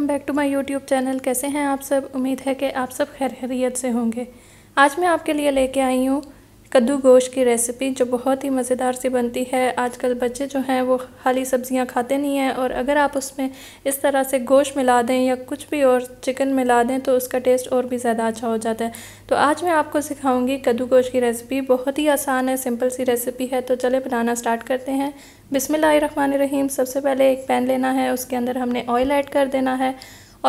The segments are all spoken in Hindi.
welcome back to my YouTube channel कैसे हैं आप सब उम्मीद है कि आप सब खैर खैरियत से होंगे आज मैं आपके लिए लेके आई हूँ कद्दू गोश्त की रेसिपी जो बहुत ही मज़ेदार सी बनती है आजकल बच्चे जो हैं वो खाली सब्ज़ियाँ खाते नहीं हैं और अगर आप उसमें इस तरह से गोश्त मिला दें या कुछ भी और चिकन मिला दें तो उसका टेस्ट और भी ज़्यादा अच्छा हो जाता है तो आज मैं आपको सिखाऊंगी कद्दू गोश्त की रेसिपी बहुत ही आसान है सिंपल सी रेसिपी है तो चले बनाना स्टार्ट करते हैं बिसमीम सबसे पहले एक पैन लेना है उसके अंदर हमने ऑयल ऐड कर देना है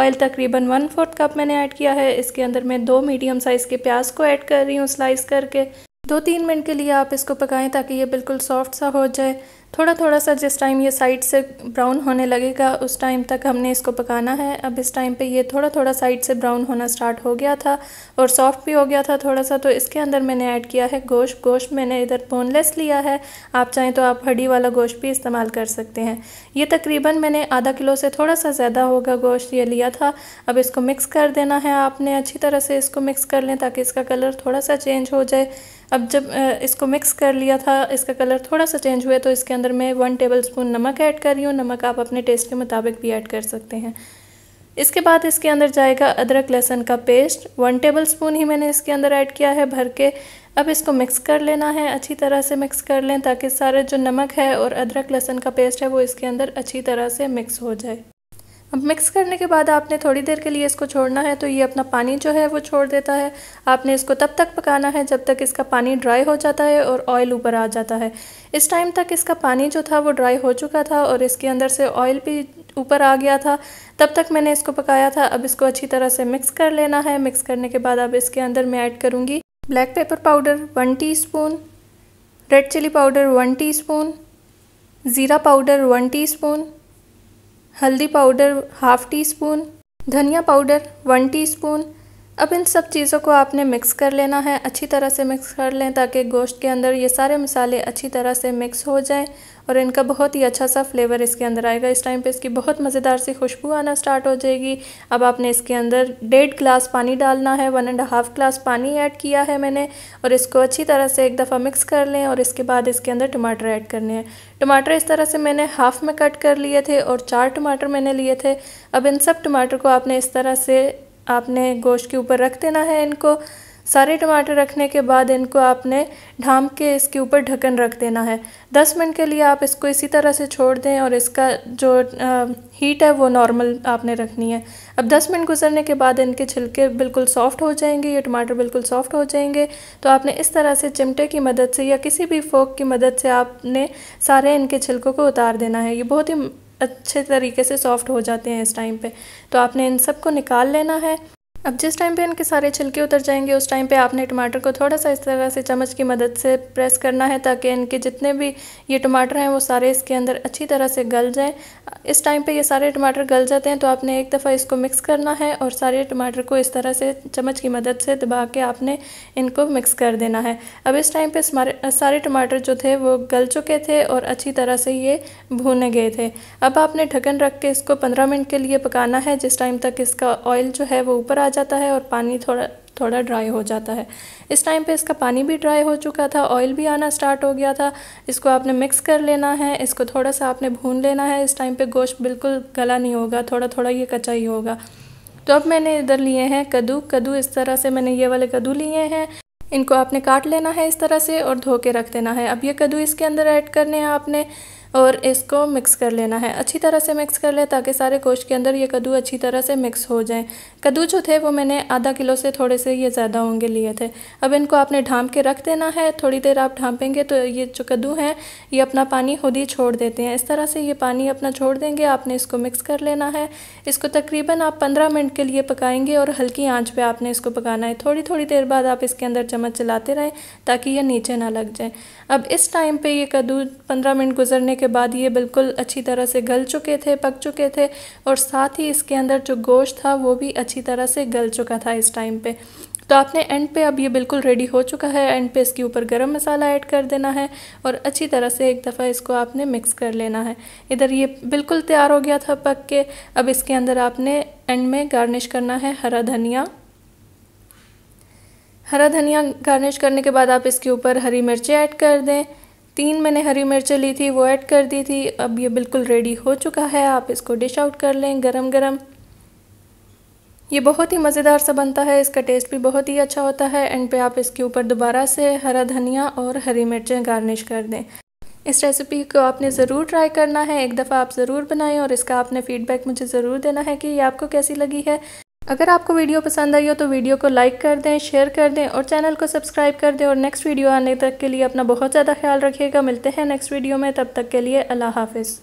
ऑयल तकरीबन वन फोर्थ कप मैंने ऐड किया है इसके अंदर मैं दो मीडियम साइज़ के प्याज को ऐड कर रही हूँ स्लाइस करके दो तीन मिनट के लिए आप इसको पकाएं ताकि ये बिल्कुल सॉफ्ट सा हो जाए थोड़ा थोड़ा सा जिस टाइम ये साइड से ब्राउन होने लगेगा उस टाइम तक हमने इसको पकाना है अब इस टाइम पे ये थोड़ा थोड़ा साइड से ब्राउन होना स्टार्ट हो गया था और सॉफ्ट भी हो गया था थोड़ा सा तो इसके अंदर मैंने ऐड किया है गोश्त गोश्त मैंने इधर बोनलेस लिया है आप चाहें तो आप हड्डी वाला गोश्त भी इस्तेमाल कर सकते हैं ये तकरीबन मैंने आधा किलो से थोड़ा सा ज़्यादा होगा गोश्त ये लिया था अब इसको मिक्स कर देना है आपने अच्छी तरह से इसको मिक्स कर लें ताकि इसका कलर थोड़ा सा चेंज हो जाए अब जब इसको मिक्स कर लिया था इसका कलर थोड़ा सा चेंज हुआ तो इसके अंदर मैं वन टेबल स्पून नमक ऐड कर रही हूँ नमक आप अपने टेस्ट के मुताबिक भी ऐड कर सकते हैं इसके बाद इसके अंदर जाएगा अदरक लहसन का पेस्ट वन टेबल स्पून ही मैंने इसके अंदर ऐड किया है भर के अब इसको मिक्स कर लेना है अच्छी तरह से मिक्स कर लें ताकि सारे जो नमक है और अदरक लहसन का पेस्ट है वो इसके अंदर अच्छी तरह से मिक्स हो जाए अब मिक्स करने के बाद आपने थोड़ी देर के लिए इसको छोड़ना है तो ये अपना पानी जो है वो छोड़ देता है आपने इसको तब तक पकाना है जब तक इसका पानी ड्राई हो जाता है और ऑयल ऊपर आ जाता है इस टाइम तक इसका पानी जो था वो ड्राई हो चुका था और इसके अंदर से ऑयल भी ऊपर आ गया था तब तक मैंने इसको पकाया था अब इसको अच्छी तरह से मिक्स कर लेना है मिक्स करने के बाद अब इसके अंदर मैं ऐड करूँगी black pepper powder one T red chilli powder one T ज़ीरा पाउडर वन टी हल्दी पाउडर हाफ टी स्पून धनिया पाउडर वन टी स्पून अब इन सब चीज़ों को आपने मिक्स कर लेना है अच्छी तरह से मिक्स कर लें ताकि गोश्त के अंदर ये सारे मसाले अच्छी तरह से मिक्स हो जाएं और इनका बहुत ही अच्छा सा फ्लेवर इसके अंदर आएगा इस टाइम पे इसकी बहुत मज़ेदार सी खुशबू आना स्टार्ट हो जाएगी अब आपने इसके अंदर डेढ़ गिलास पानी डालना है वन एंड हाफ़ ग्लास पानी ऐड किया है मैंने और इसको अच्छी तरह से एक दफ़ा मिक्स कर लें और इसके बाद इसके अंदर टमाटर ऐड करने हैं टमाटर इस तरह से मैंने हाफ़ में कट कर लिए थे और चार टमाटर मैंने लिए थे अब इन सब टमाटर को आपने इस तरह से आपने गोश्त के ऊपर रख देना है इनको सारे टमाटर रखने के बाद इनको आपने ढाम के इसके ऊपर ढक्कन रख देना है दस मिनट के लिए आप इसको इसी तरह से छोड़ दें और इसका जो आ, हीट है वो नॉर्मल आपने रखनी है अब दस मिनट गुजरने के बाद इनके छिलके बिल्कुल सॉफ्ट हो जाएंगे ये टमाटर बिल्कुल सॉफ्ट हो जाएंगे तो आपने इस तरह से चिमटे की मदद से या किसी भी फोक की मदद से आपने सारे इनके छिलकों को उतार देना है ये बहुत ही अच्छे तरीके से सॉफ़्ट हो जाते हैं इस टाइम पे तो आपने इन सब को निकाल लेना है अब जिस टाइम पे इनके सारे छिलके उतर जाएंगे उस टाइम पे आपने टमाटर को थोड़ा सा इस तरह से चम्मच की मदद से प्रेस करना है ताकि इनके जितने भी ये टमाटर हैं वो सारे इसके अंदर अच्छी तरह से गल जाएं इस टाइम पे ये सारे टमाटर गल जाते हैं तो आपने एक दफ़ा इसको मिक्स करना है और सारे टमाटर को इस तरह से चम्मच की मदद से दबा के आपने इनको मिक्स कर देना है अब इस टाइम पर सारे टमाटर जो थे वो गल चुके थे और अच्छी तरह से ये भूने गए थे अब आपने ढक्कन रख के इसको पंद्रह मिनट के लिए पकाना है जिस टाइम तक इसका ऑयल जो है वो ऊपर आ जाता है और पानी थोड़ा थोड़ा ड्राई हो जाता है इस टाइम पे इसका पानी भी ड्राई हो चुका था ऑयल भी आना स्टार्ट हो गया था इसको आपने मिक्स कर लेना है इसको थोड़ा सा आपने भून लेना है इस टाइम पर गोश्त बिल्कुल गला नहीं होगा थोड़ा थोड़ा ये कच्चा ही होगा तो अब मैंने इधर लिए हैं कद्दू कद्दू इस तरह से मैंने ये वाले कद्दू लिए हैं इनको आपने काट लेना है इस तरह से और धो के रख देना है अब ये कद्दू इसके अंदर ऐड करने हैं आपने और इसको मिक्स कर लेना है अच्छी तरह से मिक्स कर ले ताकि सारे गोश्त के अंदर ये कद्दू अच्छी तरह से मिक्स हो जाएँ कद्दू जो थे वो मैंने आधा किलो से थोड़े से ये ज़्यादा होंगे लिए थे अब इनको आपने ढाँप के रख देना है थोड़ी देर आप ढाँपेंगे तो ये जो कद्दू हैं ये अपना पानी खुद ही छोड़ देते हैं इस तरह से ये पानी अपना छोड़ देंगे आपने इसको मिक्स कर लेना है इसको तकरीबन आप पंद्रह मिनट के लिए पकाएंगे और हल्की आंच पे आपने इसको पकाना है थोड़ी थोड़ी देर बाद आप इसके अंदर चम्मच चलाते रहें ताकि ये नीचे ना लग जाए अब इस टाइम पे ये कद्दू पंद्रह मिनट गुजरने के बाद ये बिल्कुल अच्छी तरह से गल चुके थे पक चुके थे और साथ ही इसके अंदर जो गोश्त था वो भी अच्छी तरह से गल चुका था इस टाइम पे तो आपने एंड पे अब ये बिल्कुल रेडी हो चुका है एंड पे इसके ऊपर गरम मसाला ऐड कर देना है और अच्छी तरह से एक दफ़ा इसको आपने मिक्स कर लेना है इधर ये बिल्कुल तैयार हो गया था पक के अब इसके अंदर आपने एंड में गार्निश करना है हरा धनिया हरा धनिया गार्निश करने के बाद आप इसके ऊपर हरी मिर्ची ऐड कर दें तीन मैंने हरी मिर्चें ली थी वो ऐड कर दी थी अब ये बिल्कुल रेडी हो चुका है आप इसको डिश आउट कर लें गरम गरम ये बहुत ही मज़ेदार सा बनता है इसका टेस्ट भी बहुत ही अच्छा होता है एंड पे आप इसके ऊपर दोबारा से हरा धनिया और हरी मिर्चें गार्निश कर दें इस रेसिपी को आपने ज़रूर ट्राई करना है एक दफ़ा आप ज़रूर बनाएं और इसका आपने फीडबैक मुझे ज़रूर देना है कि ये आपको कैसी लगी है अगर आपको वीडियो पसंद आई हो तो वीडियो को लाइक कर दें शेयर कर दें और चैनल को सब्सक्राइब कर दें और नेक्स्ट वीडियो आने तक के लिए अपना बहुत ज़्यादा ख्याल रखिएगा मिलते हैं नेक्स्ट वीडियो में तब तक के लिए अल्लाह हाफिज़